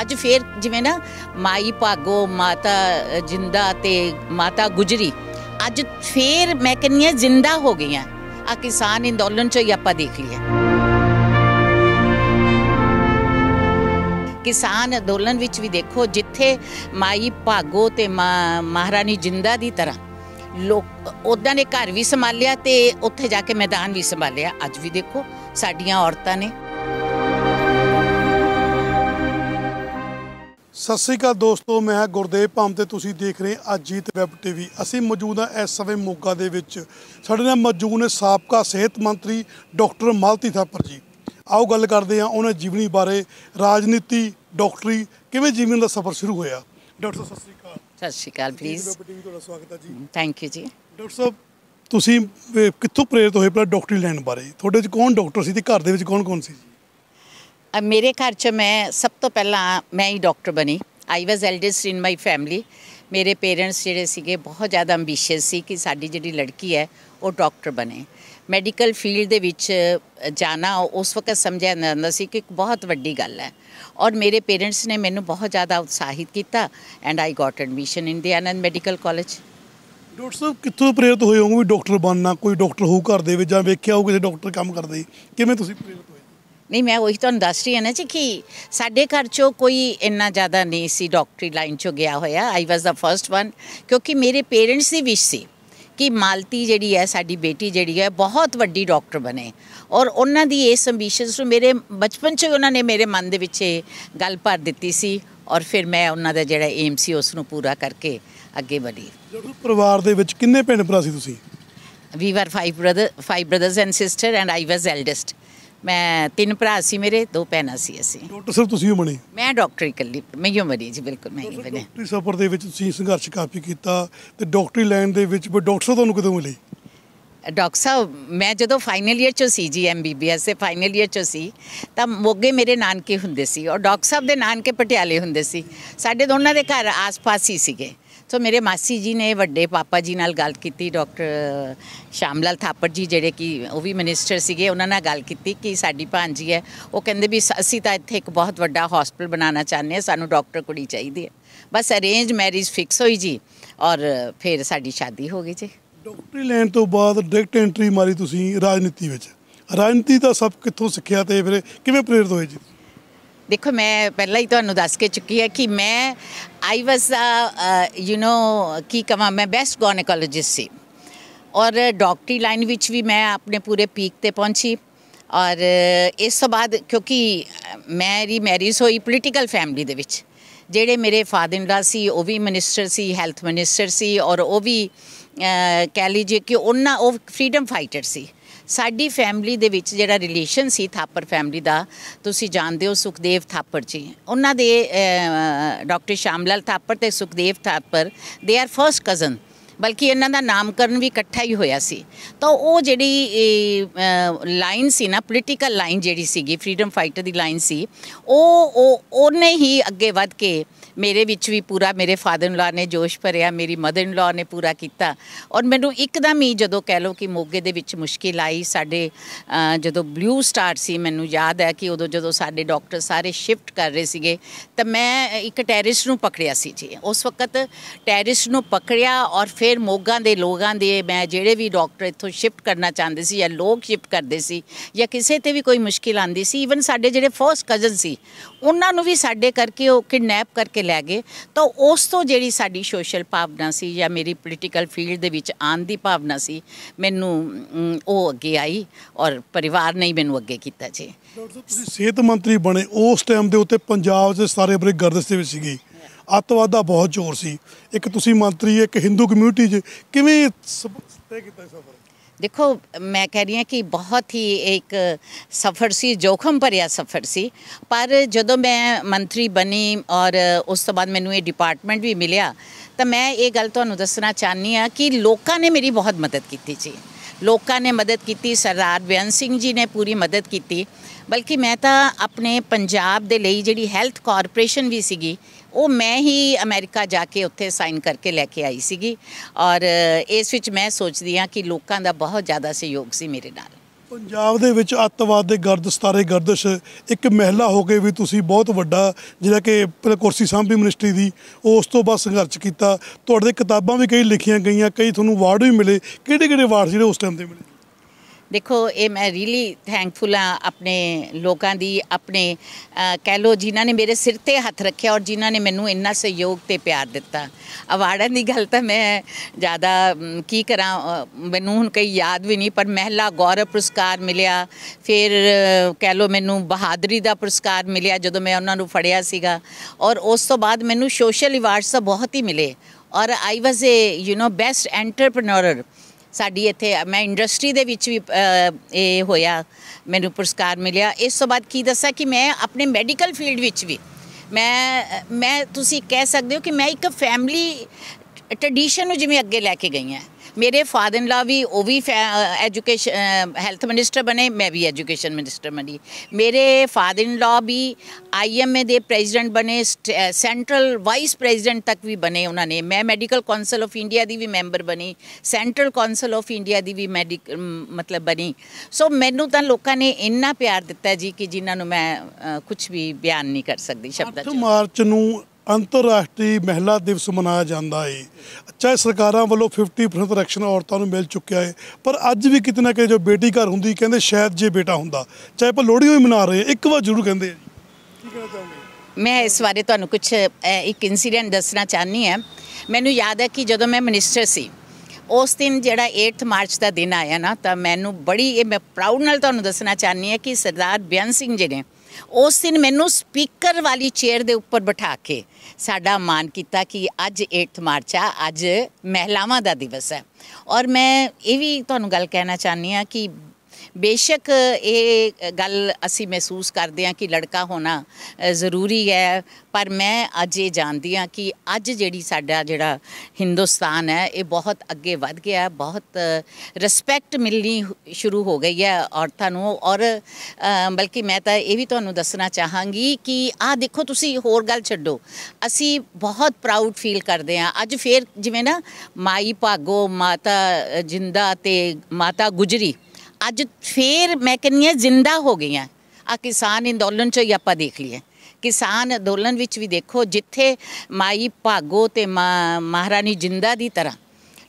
ਅੱਜ ਫੇਰ ਜਿਵੇਂ ਨਾ ਮਾਈ ਭਾਗੋ ਮਾਤਾ ਜਿੰਦਾ ਤੇ ਮਾਤਾ ਗੁਜਰੀ ਅੱਜ ਫੇਰ ਮੈਂ ਕਹਿੰਨੀ ਆ ਜਿੰਦਾ ਹੋ ਗਈਆਂ ਆ ਕਿਸਾਨ ਅੰਦੋਲਨ ਚ ਹੀ ਆਪਾਂ ਦੇਖ ਲਿਆ ਕਿਸਾਨ ਅੰਦੋਲਨ ਵਿੱਚ ਵੀ ਦੇਖੋ ਜਿੱਥੇ ਮਾਈ ਭਾਗੋ ਤੇ ਮਹਾਰਾਣੀ ਜਿੰਦਾ ਦੀ ਤਰ੍ਹਾਂ ਲੋਕ ਉਹਦਾਂ ਨੇ ਘਰ ਵੀ ਸੰਭਾਲਿਆ ਤੇ ਉੱਥੇ ਜਾ ਕੇ ਮੈਦਾਨ ਵੀ ਸੰਭਾਲਿਆ ਅੱਜ ਵੀ ਦੇਖੋ ਸਾਡੀਆਂ ਔਰਤਾਂ ਨੇ ਸਤਿ ਸ੍ਰੀ ਅਕਾਲ ਦੋਸਤੋ ਮੈਂ ਗੁਰਦੇਵ ਭਾਮ ਤੇ ਤੁਸੀਂ ਦੇਖ ਰਹੇ ਅਜੀਤ ਵੈਬ ਟੀਵੀ ਅਸੀਂ ਮੌਜੂਦ ਹਾਂ ਇਸ ਸਮੇਂ ਮੋਗਾ ਦੇ ਵਿੱਚ ਸਾਡੇ ਨਾਲ ਮੌਜੂਦ ਨੇ ਸਾਬਕਾ ਸਿਹਤ ਮੰਤਰੀ ਡਾਕਟਰ ਮਾਲਤੀ ਥਾਪਰ ਜੀ ਆਓ ਗੱਲ ਕਰਦੇ ਹਾਂ ਉਹਨਾਂ ਜੀਵਨੀ ਬਾਰੇ ਰਾਜਨੀਤੀ ਡਾਕਟਰੀ ਕਿਵੇਂ ਜੀਵਨ ਦਾ ਸਫ਼ਰ ਸ਼ੁਰੂ ਹੋਇਆ ਡਾਕਟਰ ਸਤਿ ਸ੍ਰੀ ਅਕਾਲ ਸਤਿ ਸ੍ਰੀ ਅਕਾਲ ਪਲੀਜ਼ ਵੈਬ ਟੀਵੀ ਤੁਹਾਡਾ ਸਵਾਗਤ ਹੈ ਜੀ ਥੈਂਕ ਯੂ ਜੀ ਡਾਕਟਰ ਸਾਹਿਬ ਤੁਸੀਂ ਕਿੱਥੋਂ ਪ੍ਰੇਰਿਤ ਹੋਏ ਪਹਿਲਾਂ ਡਾਕਟਰੀ ਲੈਣ ਬਾਰੇ ਤੁਹਾਡੇ ਵਿੱਚ ਕੌਣ ਡਾਕਟਰ ਸੀ ਤੇ ਘਰ ਦੇ ਵਿੱਚ ਕੌਣ-ਕੌਣ ਸੀ ਜੀ ਮੇਰੇ ਘਰ 'ਚ ਮੈਂ ਸਭ ਤੋਂ ਪਹਿਲਾਂ ਮੈਂ ਹੀ ਡਾਕਟਰ ਬਣੀ ਆਈ ਵਾਸ ਐਲਡੈਸਟ ਇਨ ਮਾਈ ਫੈਮਿਲੀ ਮੇਰੇ ਪੇਰੈਂਟਸ ਜਿਹੜੇ ਸੀਗੇ ਬਹੁਤ ਜ਼ਿਆਦਾ ਐਂਬੀਸ਼ੀਅਸ ਸੀ ਕਿ ਸਾਡੀ ਜਿਹੜੀ ਲੜਕੀ ਹੈ ਉਹ ਡਾਕਟਰ ਬਣੇ ਮੈਡੀਕਲ ਫੀਲਡ ਦੇ ਵਿੱਚ ਜਾਣਾ ਉਸ ਵਕਤ ਸਮਝਿਆ ਜਾਂਦਾ ਸੀ ਕਿ ਇੱਕ ਬਹੁਤ ਵੱਡੀ ਗੱਲ ਹੈ ਔਰ ਮੇਰੇ ਪੇਰੈਂਟਸ ਨੇ ਮੈਨੂੰ ਬਹੁਤ ਜ਼ਿਆਦਾ ਉਤਸ਼ਾਹਿਤ ਕੀਤਾ and I got admission in the Anand medical college doctor ਸਾਹਿਬ ਕਿੱਥੋਂ ਪ੍ਰੇਰਿਤ ਹੋਏ ਹੋਵੋਗੇ ਵੀ ਡਾਕਟਰ ਬਣਨਾ ਕੋਈ ਡਾਕਟਰ ਹੋ ਘਰ ਦੇ ਵਿੱਚ ਜਾਂ ਵੇਖਿਆ ਹੋਊ ਕਿਸੇ ਡਾਕਟਰ ਕੰਮ ਕਰਦੇ ਕਿਵੇਂ ਤੁਸੀਂ ਪ੍ਰੇਰਿਤ ਨਹੀਂ ਮੈਂ ਉਹੀ ਤੁਹਾਨੂੰ ਦੱਸ ਰਹੀ ਹਾਂ ਨਾ ਜੀ ਕਿ ਸਾਡੇ ਘਰ ਚੋਂ ਕੋਈ ਇੰਨਾ ਜ਼ਿਆਦਾ ਨਹੀਂ ਸੀ ਡਾਕਟਰੀ ਲਾਈਨ ਚੋਂ ਗਿਆ ਹੋਇਆ ਆਈ ਵਾਸ ਦਾ ਫਰਸਟ ਵਨ ਕਿਉਂਕਿ ਮੇਰੇ ਪੇਰੈਂਟਸ ਦੀ ਵਿਸ਼ ਸੀ ਕਿ ਮਾਲਤੀ ਜਿਹੜੀ ਹੈ ਸਾਡੀ ਬੇਟੀ ਜਿਹੜੀ ਹੈ ਬਹੁਤ ਵੱਡੀ ਡਾਕਟਰ ਬਣੇ ਔਰ ਉਹਨਾਂ ਦੀ ਇਸ ਐਂਬੀਸ਼ਨਸ ਨੂੰ ਮੇਰੇ ਬਚਪਨ 'ਚ ਉਹਨਾਂ ਨੇ ਮੇਰੇ ਮਨ ਦੇ ਵਿੱਚ ਗੱਲ ਭਰ ਦਿੱਤੀ ਸੀ ਔਰ ਫਿਰ ਮੈਂ ਉਹਨਾਂ ਦਾ ਜਿਹੜਾ ਏਮ ਸੀ ਉਸ ਨੂੰ ਪੂਰਾ ਕਰਕੇ ਅੱਗੇ ਵਧੀ ਪਰਿਵਾਰ ਦੇ ਵਿੱਚ ਕਿੰਨੇ ਭੈਣ ਭਰਾ ਸੀ ਤੁਸੀਂ ਵੀ were five brother five brothers and sister and I was eldest ਮੈਂ ਤਿੰਨ ਭਰਾ ਸੀ ਮੇਰੇ ਦੋ ਭੈਣਾਂ ਸੀ ਅਸੀਂ ਡਾਕਟਰ ਸਾਹਿਬ ਤੁਸੀਂ ਹੀ ਬਣੇ ਮੈਂ ਡਾਕਟਰ ਇਕੱਲੀ ਮੈਂ ਹੀ ਮਰੀ ਜੀ ਬਿਲਕੁਲ ਮੈਂ ਹੀ ਬਣੇ ਤੁਸੀਂ ਸਫ਼ਰ ਦੇ ਵਿੱਚ ਤੁਸੀਂ ਸੰਘਰਸ਼ ਕਾਫੀ ਕੀਤਾ ਤੇ ਡਾਕਟਰੀ ਲਾਈਨ ਦੇ ਵਿੱਚ ਡਾਕਟਰ ਸਾਹਿਬ ਤੁਹਾਨੂੰ ਕਿਦੋਂ ਮਿਲੇ ਡਾਕਟਰ ਸਾਹਿਬ ਮੈਂ ਜਦੋਂ ਫਾਈਨਲ ਈਅਰ ਚ ਸੀ ਜੀ ਐਮਬੀਬੀਐਸ ਦੇ ਫਾਈਨਲ ਈਅਰ ਚ ਸੀ ਤਾਂ ਮੋਗੇ ਮੇਰੇ ਨਾਨਕੇ ਹੁੰਦੇ ਸੀ ਔਰ ਡਾਕਟਰ ਸਾਹਿਬ ਦੇ ਨਾਨਕੇ ਪਟਿਆਲੇ ਹੁੰਦੇ ਸੀ ਸਾਡੇ ਦੋਨਾਂ ਦੇ ਘਰ ਆਸ-ਪਾਸ ਹੀ ਸੀਗੇ ਸੋ ਮੇਰੇ ਮਾਸੀ ਜੀ ਨੇ ਵੱਡੇ ਪਾਪਾ ਜੀ ਨਾਲ ਗੱਲ ਕੀਤੀ ਡਾਕਟਰ ਸ਼ਾਮਲਾਲ ਥਾਪੜ ਜੀ ਜਿਹੜੇ ਕਿ ਉਹ ਵੀ ਮਿਨਿਸਟਰ ਸੀਗੇ ਉਹਨਾਂ ਨਾਲ ਗੱਲ ਕੀਤੀ ਕਿ ਸਾਡੀ ਭਾਂਜੀ ਹੈ ਉਹ ਕਹਿੰਦੇ ਵੀ ਅਸੀਂ ਤਾਂ ਇੱਥੇ ਇੱਕ ਬਹੁਤ ਵੱਡਾ ਹਸਪੀਟਲ ਬਣਾਉਣਾ ਚਾਹੁੰਦੇ ਹਾਂ ਸਾਨੂੰ ਡਾਕਟਰ ਕੁੜੀ ਚਾਹੀਦੀ ਹੈ ਬਸ ਅਰੇਂਜ ਮੈਰਿਜ ਫਿਕਸ ਹੋਈ ਜੀ ਔਰ ਫਿਰ ਸਾਡੀ ਸ਼ਾਦੀ ਹੋ ਗਈ ਜੀ ਡਾਕਟਰੀ ਲੈਣ ਤੋਂ ਬਾਅਦ ਡਾਇਰੈਕਟ ਐਂਟਰੀ ਮਾਰੀ ਤੁਸੀਂ ਰਾਜਨੀਤੀ ਵਿੱਚ ਰਾਜਨੀਤੀ ਦਾ ਸਭ ਕਿੱਥੋਂ ਸਿੱਖਿਆ ਤੇ ਫਿਰ ਕਿਵੇਂ ਪ੍ਰੇਰਿਤ ਹੋਏ ਜੀ ਦੇਖੋ ਮੈਂ ਪਹਿਲਾਂ ਹੀ ਤੁਹਾਨੂੰ ਦੱਸ ਕੇ ਚੁੱਕੀ ਹੈ ਕਿ ਮੈਂ ਆਈ ਵਾਸ ਯੂ نو ਕੀ ਕਵਾਂ ਮੈਂ ਬੈਸਟ ਗੋਨੇਕੋਲੋਜਿਸਟ ਸੀ ਔਰ ਡਾਕਟਰੀ ਲਾਈਨ ਵਿੱਚ ਵੀ ਮੈਂ ਆਪਣੇ ਪੂਰੇ ਪੀਕ ਤੇ ਪਹੁੰਚੀ ਔਰ ਇਸ ਤੋਂ ਬਾਅਦ ਕਿਉਂਕਿ ਮੈਰੀ ਮੈਰਿਜ ਹੋਈ ਪੋਲੀਟੀਕਲ ਫੈਮਿਲੀ ਦੇ ਵਿੱਚ ਜਿਹੜੇ ਮੇਰੇ ਫਾਦਰ ਇਨ ਲਾ ਸੀ ਉਹ ਵੀ ਮਿਨਿਸਟਰ ਸੀ ਹੈਲਥ ਮਿਨਿਸਟਰ ਸੀ ਔਰ ਉਹ ਵੀ ਕਹਿ ਲੀਜੀਏ ਕਿ ਉਹਨਾਂ ਉਹ ਫਰੀडम ਫਾਈਟਰ ਸੀ ਸਾਡੀ ਫੈਮਿਲੀ ਦੇ ਵਿੱਚ ਜਿਹੜਾ ਰਿਲੇਸ਼ਨ ਸੀ ਥਾਪਰ ਫੈਮਿਲੀ ਦਾ ਤੁਸੀਂ ਜਾਣਦੇ ਹੋ ਸੁਖਦੇਵ ਥਾਪਰ ਜੀ ਉਹਨਾਂ ਦੇ ਡਾਕਟਰ ਸ਼ਾਮਲਾਲ ਥਾਪਰ ਤੇ Sukhdev Thapar they are first cousin ਬਲਕਿ ਇਹਨਾਂ ਦਾ ਨਾਮਕਰਨ ਵੀ ਇਕੱਠਾ ਹੀ ਹੋਇਆ ਸੀ ਤਾਂ ਉਹ ਜਿਹੜੀ ਲਾਈਨ ਸੀ ਨਾ ਪੋਲੀਟੀਕਲ ਲਾਈਨ ਜਿਹੜੀ ਸੀਗੀ ਫਰੀडम ਫਾਈਟਰ ਦੀ ਲਾਈਨ ਸੀ ਉਹ ਉਹਨੇ ਹੀ ਅੱਗੇ ਵਧ ਕੇ ਮੇਰੇ ਵਿੱਚ ਵੀ ਪੂਰਾ ਮੇਰੇ ਫਾਦਰ ਇਨ ਲਾ ਨੇ ਜੋਸ਼ ਭਰਿਆ ਮੇਰੀ ਮਦਰ ਇਨ ਲਾ ਨੇ ਪੂਰਾ ਕੀਤਾ ਔਰ ਮੈਨੂੰ ਇੱਕਦਮ ਹੀ ਜਦੋਂ ਕਹਿ ਲੋ ਕਿ ਮੋਗੇ ਦੇ ਵਿੱਚ ਮੁਸ਼ਕਿਲ ਆਈ ਸਾਡੇ ਜਦੋਂ ਬਲੂ ਸਟਾਰ ਸੀ ਮੈਨੂੰ ਯਾਦ ਹੈ ਕਿ ਉਦੋਂ ਜਦੋਂ ਸਾਡੇ ਡਾਕਟਰ ਸਾਰੇ ਸ਼ਿਫਟ ਕਰ ਰਹੇ ਸੀਗੇ ਤਾਂ ਮੈਂ ਇੱਕ ਟੈਰਿਸ ਨੂੰ ਪਕੜਿਆ ਸੀ ਜੀ ਉਸ ਵਕਤ ਟੈਰਿਸ ਨੂੰ ਪਕੜਿਆ ਔਰ ਫਿਰ ਫਿਰ ਮੋਗਾ ਦੇ ਲੋਕਾਂ ਦੇ ਮੈਂ ਜਿਹੜੇ ਵੀ ਡਾਕਟਰ ਇੱਥੋਂ ਸ਼ਿਫਟ ਕਰਨਾ ਚਾਹੁੰਦੇ ਸੀ ਜਾਂ ਲੋਕ ਸ਼ਿਫਟ ਕਰਦੇ ਸੀ ਜਾਂ ਕਿਸੇ ਤੇ ਵੀ ਕੋਈ ਮੁਸ਼ਕਿਲ ਆਂਦੀ ਸੀ ਇਵਨ ਸਾਡੇ ਜਿਹੜੇ ਫਰਸਟ ਕਜ਼ਨ ਸੀ ਉਹਨਾਂ ਨੂੰ ਵੀ ਸਾਡੇ ਕਰਕੇ ਉਹ ਕਿਡਨੈਪ ਕਰਕੇ ਲੈ ਗਏ ਤਾਂ ਉਸ ਤੋਂ ਜਿਹੜੀ ਸਾਡੀ ਸੋਸ਼ਲ ਭਾਵਨਾ ਸੀ ਜਾਂ ਮੇਰੀ ਪੋਲੀਟੀਕਲ ਫੀਲਡ ਦੇ ਵਿੱਚ ਆਨ ਦੀ ਭਾਵਨਾ ਸੀ ਮੈਨੂੰ ਉਹ ਅੱਗੇ ਆਈ ਔਰ ਪਰਿਵਾਰ ਨੇ ਮੈਨੂੰ ਅੱਗੇ ਕੀਤਾ ਜੀ ਤੁਸੀਂ ਸਿਹਤ ਮੰਤਰੀ ਬਣੇ ਉਸ ਟਾਈਮ ਦੇ ਉੱਤੇ ਪੰਜਾਬ ਦੇ ਸਾਰੇ ਬਰੇ ਗਰਦਸ ਦੇ ਵਿੱਚ ਸੀਗੀ ਅੱਤਵਾਦ ਦਾ ਬਹੁਤ ਜ਼ੋਰ ਸੀ ਇੱਕ ਤੁਸੀਂ ਮੰਤਰੀ ਇੱਕ ਹਿੰਦੂ ਕਮਿਊਨਿਟੀ 'ਚ ਕਿਵੇਂ ਸਤੇ ਕੀਤਾ ਸਫ਼ਰ ਦੇਖੋ ਮੈਂ ਕਹਿ ਰਹੀ ਹਾਂ ਕਿ ਬਹੁਤ ਹੀ ਇੱਕ ਸਫ਼ਰ ਸੀ ਜੋਖਮ ਭਰਿਆ ਸਫ਼ਰ ਸੀ ਪਰ ਜਦੋਂ ਮੈਂ ਮੰਤਰੀ ਬਣੀ ਔਰ ਉਸ ਤੋਂ ਬਾਅਦ ਮੈਨੂੰ ਇਹ ਡਿਪਾਰਟਮੈਂਟ ਵੀ ਮਿਲਿਆ ਤਾਂ ਮੈਂ ਇਹ ਗੱਲ ਤੁਹਾਨੂੰ ਦੱਸਣਾ ਚਾਹਨੀ ਆ ਕਿ ਲੋਕਾਂ ਨੇ ਮੇਰੀ ਬਹੁਤ ਮਦਦ ਕੀਤੀ ਜੀ ਲੋਕਾਂ ਨੇ ਮਦਦ ਕੀਤੀ ਸਰਦਾਰ ਬਿਆਨ ਸਿੰਘ ਜੀ ਨੇ ਪੂਰੀ ਮਦਦ ਕੀਤੀ ਬਲਕਿ ਮੈਂ ਤਾਂ ਆਪਣੇ ਪੰਜਾਬ ਦੇ ਲਈ ਜਿਹੜੀ ਹੈਲਥ ਕਾਰਪੋਰੇਸ਼ਨ ਵੀ ਸੀਗੀ ਉਹ ਮੈਂ ਹੀ ਅਮਰੀਕਾ ਜਾ ਕੇ ਉੱਥੇ ਸਾਈਨ ਕਰਕੇ ਲੈ ਕੇ ਆਈ ਸੀਗੀ ਔਰ ਇਸ ਵਿੱਚ ਮੈਂ ਸੋਚਦੀ ਹਾਂ ਕਿ ਲੋਕਾਂ ਦਾ ਬਹੁਤ ਜ਼ਿਆਦਾ ਸਹਿਯੋਗ ਸੀ ਮੇਰੇ ਨਾਲ ਪੰਜਾਬ ਦੇ ਵਿੱਚ ਅੱਤਵਾਦ ਦੇ ਗਰਦ ਸਤਾਰੇ ਗਰਦਸ਼ ਇੱਕ ਮਹਿਲਾ ਹੋ ਕੇ ਵੀ ਤੁਸੀਂ ਬਹੁਤ ਵੱਡਾ ਜਿਹੜਾ ਕਿ ਕੁਰਸੀ ਸਾਂਭੀ ਮਿਨਿਸਟਰੀ ਦੀ ਉਸ ਤੋਂ ਬਾਅਦ ਸੰਘਰਸ਼ ਕੀਤਾ ਤੁਹਾਡੇ ਕਿਤਾਬਾਂ ਵੀ ਕਈ ਲਿਖੀਆਂ ਗਈਆਂ ਕਈ ਤੁਹਾਨੂੰ ਵਾਰਡ ਵੀ ਮਿਲੇ ਕਿਹੜੇ ਕਿਹੜੇ ਵਾਰਡ ਜਿਹੜੇ ਉਸ ਟਾਈਮ ਤੇ ਮਿਲੇ ਦੇਖੋ ਇਹ ਮੈਂ ਰੀਲੀ ਥੈਂਕਫੁਲ ਆ ਆਪਣੇ ਲੋਕਾਂ ਦੀ ਆਪਣੇ ਕਹਿ ਲੋ ਜਿਨ੍ਹਾਂ ਨੇ ਮੇਰੇ ਸਿਰ ਤੇ ਹੱਥ ਰੱਖਿਆ ਔਰ ਜਿਨ੍ਹਾਂ ਨੇ ਮੈਨੂੰ ਇੰਨਾ ਸਹਿਯੋਗ ਤੇ ਪਿਆਰ ਦਿੱਤਾ ਅਵਾਰਡਾਂ ਦੀ ਗੱਲ ਤਾਂ ਮੈਂ ਜ਼ਿਆਦਾ ਕੀ ਕਰਾਂ ਮੈਨੂੰ ਹੁਣ ਕਈ ਯਾਦ ਵੀ ਨਹੀਂ ਪਰ ਮਹਿਲਾ ਗੌਰਵ ਪੁਰਸਕਾਰ ਮਿਲਿਆ ਫਿਰ ਕਹਿ ਲੋ ਮੈਨੂੰ ਬਹਾਦਰੀ ਦਾ ਪੁਰਸਕਾਰ ਮਿਲਿਆ ਜਦੋਂ ਮੈਂ ਉਹਨਾਂ ਨੂੰ ਫੜਿਆ ਸੀਗਾ ਔਰ ਉਸ ਤੋਂ ਬਾਅਦ ਮੈਨੂੰ ਸੋਸ਼ਲ ਅਵਾਰਡਸ ਬਹੁਤ ਹੀ ਮਿਲੇ ਔਰ I was a you know best entrepreneur ਸਾਡੀ ਇੱਥੇ ਮੈਂ ਇੰਡਸਟਰੀ ਦੇ ਵਿੱਚ ਵੀ ਇਹ ਹੋਇਆ ਮੈਨੂੰ ਪੁਰਸਕਾਰ ਮਿਲਿਆ ਇਸ ਤੋਂ ਬਾਅਦ ਕੀ ਦੱਸਾਂ ਕਿ ਮੈਂ ਆਪਣੇ ਮੈਡੀਕਲ ਫੀਲਡ ਵਿੱਚ ਵੀ ਮੈਂ ਮੈਂ ਤੁਸੀਂ ਕਹਿ ਸਕਦੇ ਹੋ ਕਿ ਮੈਂ ਇੱਕ ਫੈਮਿਲੀ ਟ੍ਰੈਡੀਸ਼ਨ ਨੂੰ ਜਿਵੇਂ ਅੱਗੇ ਲੈ ਕੇ ਗਈ ਹਾਂ ਮੇਰੇ ਫਾਦਰ ਇਨ ਲਾ ਵੀ ਉਹ ਵੀ ਐਜੂਕੇਸ਼ਨ ਹੈਲਥ ਮਿਨਿਸਟਰ ਬਣੇ ਮੈਂ ਵੀ ਐਜੂਕੇਸ਼ਨ ਮਿਨਿਸਟਰ ਬਣੀ ਮੇਰੇ ਫਾਦਰ ਇਨ ਲਾ ਵੀ ਆਈਐਮਏ ਦੇ ਪ੍ਰੈਜ਼ੀਡੈਂਟ ਬਣੇ ਸੈਂਟਰਲ ਵਾਈਸ ਪ੍ਰੈਜ਼ੀਡੈਂਟ ਤੱਕ ਵੀ ਬਣੇ ਉਹਨਾਂ ਨੇ ਮੈਂ ਮੈਡੀਕਲ ਕਾਉਂਸਲ ਆਫ ਇੰਡੀਆ ਦੀ ਵੀ ਮੈਂਬਰ ਬਣੀ ਸੈਂਟਰਲ ਕਾਉਂਸਲ ਆਫ ਇੰਡੀਆ ਦੀ ਵੀ ਮੈਡੀਕਲ ਮਤਲਬ ਬਣੀ ਸੋ ਮੈਨੂੰ ਤਾਂ ਲੋਕਾਂ ਨੇ ਇੰਨਾ ਪਿਆਰ ਦਿੱਤਾ ਜੀ ਕਿ ਜਿਨ੍ਹਾਂ ਨੂੰ ਮੈਂ ਕੁਝ ਵੀ ਬਿਆਨ ਨਹੀਂ ਕਰ ਸਕਦੀ ਸ਼ਬਦਾਂ 8 ਮਾਰਚ ਨੂੰ ਅੰਤਰਰਾਸ਼ਟਰੀ ਮਹਿਲਾ ਦਿਵਸ ਮਨਾਇਆ ਜਾਂਦਾ ਹੈ ਚਾਹੇ ਸਰਕਾਰਾਂ ਵੱਲੋਂ 50% ਰੈਕਸ਼ਨ ਔਰਤਾਂ ਨੂੰ ਮਿਲ ਚੁੱਕਿਆ ਹੈ ਪਰ ਅੱਜ ਵੀ ਕਿਤਨਾ ਕਿ ਜੋ ਬੇਟੀ ਘਰ ਹੁੰਦੀ ਕਹਿੰਦੇ ਸ਼ਾਇਦ ਜੇ ਬੇਟਾ ਹੁੰਦਾ ਚਾਹੇ ਪਰ ਲੋੜੀ ਹੋਈ ਮਨਾ ਰਹੇ ਇੱਕ ਵਾਰ ਜ਼ਰੂਰ ਕਹਿੰਦੇ ਆ ਕੀ ਕਹਿਣਾ ਮੈਂ ਇਸ ਬਾਰੇ ਤੁਹਾਨੂੰ ਕੁਝ ਇੱਕ ਇਨਸੀਡੈਂਟ ਦੱਸਣਾ ਚਾਹਨੀ ਹੈ ਮੈਨੂੰ ਯਾਦ ਹੈ ਕਿ ਜਦੋਂ ਮੈਂ ਮਿਨਿਸਟਰ ਸੀ ਉਸ ਦਿਨ ਜਿਹੜਾ 8 ਮਾਰਚ ਦਾ ਦਿਨ ਆਇਆ ਨਾ ਤਾਂ ਮੈਨੂੰ ਬੜੀ ਇਹ ਮੈਂ ਪ੍ਰਾਊਡ ਨਾਲ ਤੁਹਾਨੂੰ ਦੱਸਣਾ ਚਾਹਨੀ ਹੈ ਕਿ ਸਰਦਾਰ ਬਿਆਨ ਸਿੰਘ ਜੀ ਨੇ ਉਸ ਦਿਨ ਮੈਨੂੰ ਸਪੀਕਰ ਵਾਲੀ ਚੇਅਰ ਦੇ ਉੱਪਰ ਬਿਠਾ ਕੇ ਸਾਡਾ ਮਾਨ ਕੀਤਾ ਕਿ ਅੱਜ 8 ਮਾਰਚ ਆ ਅੱਜ ਮਹਿਲਾਵਾਂ ਦਾ ਦਿਵਸ ਹੈ ਔਰ ਮੈਂ ਇਹ ਵੀ ਤੁਹਾਨੂੰ ਗੱਲ ਕਹਿਣਾ ਚਾਹਨੀ ਆ ਕਿ ਬੇਸ਼ੱਕ ਇਹ ਗੱਲ ਅਸੀਂ ਮਹਿਸੂਸ ਕਰਦੇ ਹਾਂ ਕਿ ਲੜਕਾ ਹੋਣਾ ਜ਼ਰੂਰੀ ਹੈ ਪਰ ਮੈਂ ਅੱਜ ਇਹ ਜਾਣਦੀ ਹਾਂ ਕਿ ਅੱਜ ਜਿਹੜੀ ਸਾਡਾ ਜਿਹੜਾ ਹਿੰਦੁਸਤਾਨ ਹੈ ਇਹ ਬਹੁਤ ਅੱਗੇ ਵੱਧ ਗਿਆ ਬਹੁਤ ਰਿਸਪੈਕਟ ਮਿਲਣੀ ਸ਼ੁਰੂ ਹੋ ਗਈ ਹੈ ਔਰਤਾਂ ਨੂੰ ਔਰ ਬਲਕਿ ਮੈਂ ਤਾਂ ਇਹ ਵੀ ਤੁਹਾਨੂੰ ਦੱਸਣਾ ਚਾਹਾਂਗੀ ਕਿ ਆਹ ਦੇਖੋ ਤੁਸੀਂ ਹੋਰ ਗੱਲ ਛੱਡੋ ਅਸੀਂ ਬਹੁਤ ਪ੍ਰਾਊਡ ਫੀਲ ਕਰਦੇ ਹਾਂ ਅੱਜ ਫੇਰ ਜਿਵੇਂ ਨਾ ਮਾਈ ਭਾਗੋ ਮਾਤਾ ਜਿੰਦਾ ਤੇ ਮਾਤਾ ਗੁਜਰੀ ਅੱਜ ਫੇਰ ਮੈਂ ਕਹਿੰਨੀ ਆ ਜ਼ਿੰਦਾ ਹੋ ਗਈਆਂ ਆ ਕਿਸਾਨ ਅੰਦੋਲਨ ਚ ਹੀ ਆਪਾਂ ਦੇਖ ਲਈਏ ਕਿਸਾਨ ਅੰਦੋਲਨ ਵਿੱਚ ਵੀ ਦੇਖੋ ਜਿੱਥੇ ਮਾਈ ਭਾਗੋ ਤੇ ਮਹਾਰਾਣੀ ਜਿੰਦਾ ਦੀ ਤਰ੍ਹਾਂ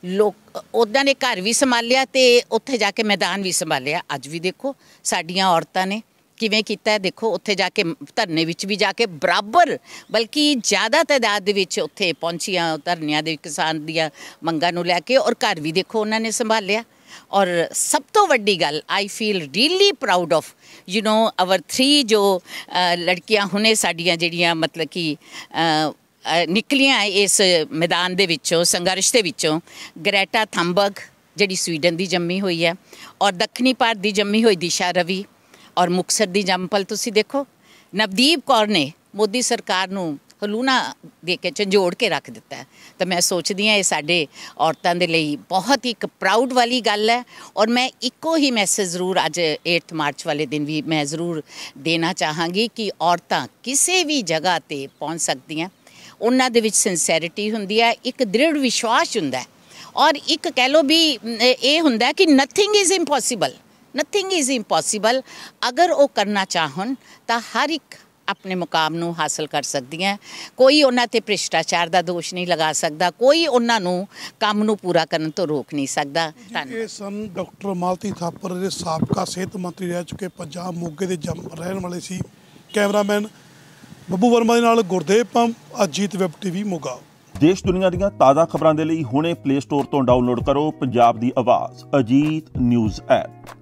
ਲੋਕ ਉਹਦਾਂ ਨੇ ਘਰ ਵੀ ਸੰਭਾਲਿਆ ਤੇ ਉੱਥੇ ਜਾ ਕੇ ਮੈਦਾਨ ਵੀ ਸੰਭਾਲਿਆ ਅੱਜ ਵੀ ਦੇਖੋ ਸਾਡੀਆਂ ਔਰਤਾਂ ਨੇ ਕਿਵੇਂ ਕੀਤਾ ਦੇਖੋ ਉੱਥੇ ਜਾ ਕੇ ਧਰਨੇ ਵਿੱਚ ਵੀ ਜਾ ਕੇ ਬਰਾਬਰ ਬਲਕਿ ਜ਼ਿਆਦਾ ਤਦਾਦ ਦੇ ਵਿੱਚ ਉੱਥੇ ਪਹੁੰਚੀਆਂ ਧਰਨਿਆਂ ਦੇ ਕਿਸਾਨ ਦੀਆਂ ਮੰਗਾਂ ਨੂੰ ਲੈ ਕੇ ਔਰ ਘਰ ਵੀ ਦੇਖੋ ਉਹਨਾਂ ਨੇ ਸੰਭਾਲਿਆ ਔਰ ਸਭ ਤੋਂ ਵੱਡੀ ਗੱਲ I feel really proud of you know our 3 ਜੋ ਲੜਕੀਆਂ ਹੁਣੇ ਸਾਡੀਆਂ ਜਿਹੜੀਆਂ ਮਤਲਬ ਕਿ ਨਿਕਲੀਆਂ ਇਸ ਮੈਦਾਨ ਦੇ ਵਿੱਚੋਂ ਸੰਘਰਸ਼ ਦੇ ਵਿੱਚੋਂ ਗ੍ਰੈਟਾ ਥੰਬਗ ਜਿਹੜੀ ਸਵੀਡਨ ਦੀ ਜੰਮੀ ਹੋਈ ਹੈ ਔਰ ਦੱਖਣੀ ਭਾਰਤ ਦੀ ਜੰਮੀ ਹੋਈ ਦਿਸ਼ਾ ਰਵੀ ਔਰ ਮੁਕਸਰ ਦੀ ਜੰਮਪਲ ਤੁਸੀਂ ਦੇਖੋ ਨਵਦੀਪ ਕੌਰ ਨੇ ਮੋਦੀ ਸਰਕਾਰ ਨੂੰ ਹਲੂਣਾ ਦੇ ਕੇ ਝੰਜੋੜ ਕੇ ਰੱਖ ਦਿੱਤਾ ਹੈ ਤਾਂ ਮੈਂ ਸੋਚਦੀ ਹਾਂ ਇਹ ਸਾਡੇ ਔਰਤਾਂ ਦੇ ਲਈ ਬਹੁਤ ਹੀ ਇੱਕ ਪ੍ਰਾਊਡ ਵਾਲੀ ਗੱਲ ਹੈ ਔਰ ਮੈਂ ਇੱਕੋ ਹੀ ਮੈਸੇਜ ਜ਼ਰੂਰ ਅੱਜ 8 ਮਾਰਚ ਵਾਲੇ ਦਿਨ ਵੀ ਮੈਂ ਜ਼ਰੂਰ ਦੇਣਾ ਚਾਹਾਂਗੀ ਕਿ ਔਰਤਾਂ ਕਿਸੇ ਵੀ ਜਗ੍ਹਾ ਤੇ ਪਹੁੰਚ ਸਕਦੀਆਂ ਉਹਨਾਂ ਦੇ ਵਿੱਚ ਸਿੰਸੈਰਿਟੀ ਹੁੰਦੀ ਹੈ ਇੱਕ ਦ੍ਰਿੜ ਵਿਸ਼ਵਾਸ ਹੁੰਦਾ ਹੈ ਔਰ ਇੱਕ ਕਹਿ ਲੋ ਵੀ ਇਹ ਹੁੰਦਾ ਹੈ ਕਿ nothing is impossible nothing is impossible ਅਗਰ ਉਹ ਕਰਨਾ ਚਾਹਣ ਤਾਂ ਹਰ ਇੱਕ ਆਪਣੇ ਮੁਕਾਮ ਨੂੰ ਹਾਸਲ ਕਰ ਸਕਦੀਆਂ ਕੋਈ ਉਹਨਾਂ ਤੇ ਭ੍ਰਿਸ਼ਟਾਚਾਰ ਦਾ ਦੋਸ਼ ਨਹੀਂ ਲਗਾ ਸਕਦਾ ਕੋਈ ਉਹਨਾਂ ਨੂੰ ਕੰਮ ਨੂੰ ਪੂਰਾ ਕਰਨ ਤੋਂ ਰੋਕ ਨਹੀਂ ਸਕਦਾ ਇਹ ਸਨ ਡਾਕਟਰ ਮਾਲਤੀ ਥਾਪਰ ਜਿਹੜੇ ਸਾਬਕਾ ਸਿਹਤ ਮੰਤਰੀ ਰਹਿ ਚੁੱਕੇ ਪੰਜਾਬ ਮੋਗੇ ਦੇ ਰਹਿਣ ਵਾਲੇ ਸੀ ਕੈਮਰਾਮੈਨ ਬੱਬੂ ਵਰਮਾ ਦੇ ਨਾਲ ਗੁਰਦੇਵ ਪੰਪ ਅਜੀਤ ਵੈਬ ਟੀਵੀ ਮੋਗਾ ਦੇਸ਼ ਦੁਨੀਆ ਦੀਆਂ ਤਾਜ਼ਾ ਖਬਰਾਂ ਦੇ ਲਈ ਹੁਣੇ ਪਲੇ ਸਟੋਰ ਤੋਂ ਡਾਊਨਲੋਡ ਕਰੋ ਪੰਜਾਬ ਦੀ ਆਵਾਜ਼ ਅਜੀਤ ਨਿਊਜ਼ ਐਪ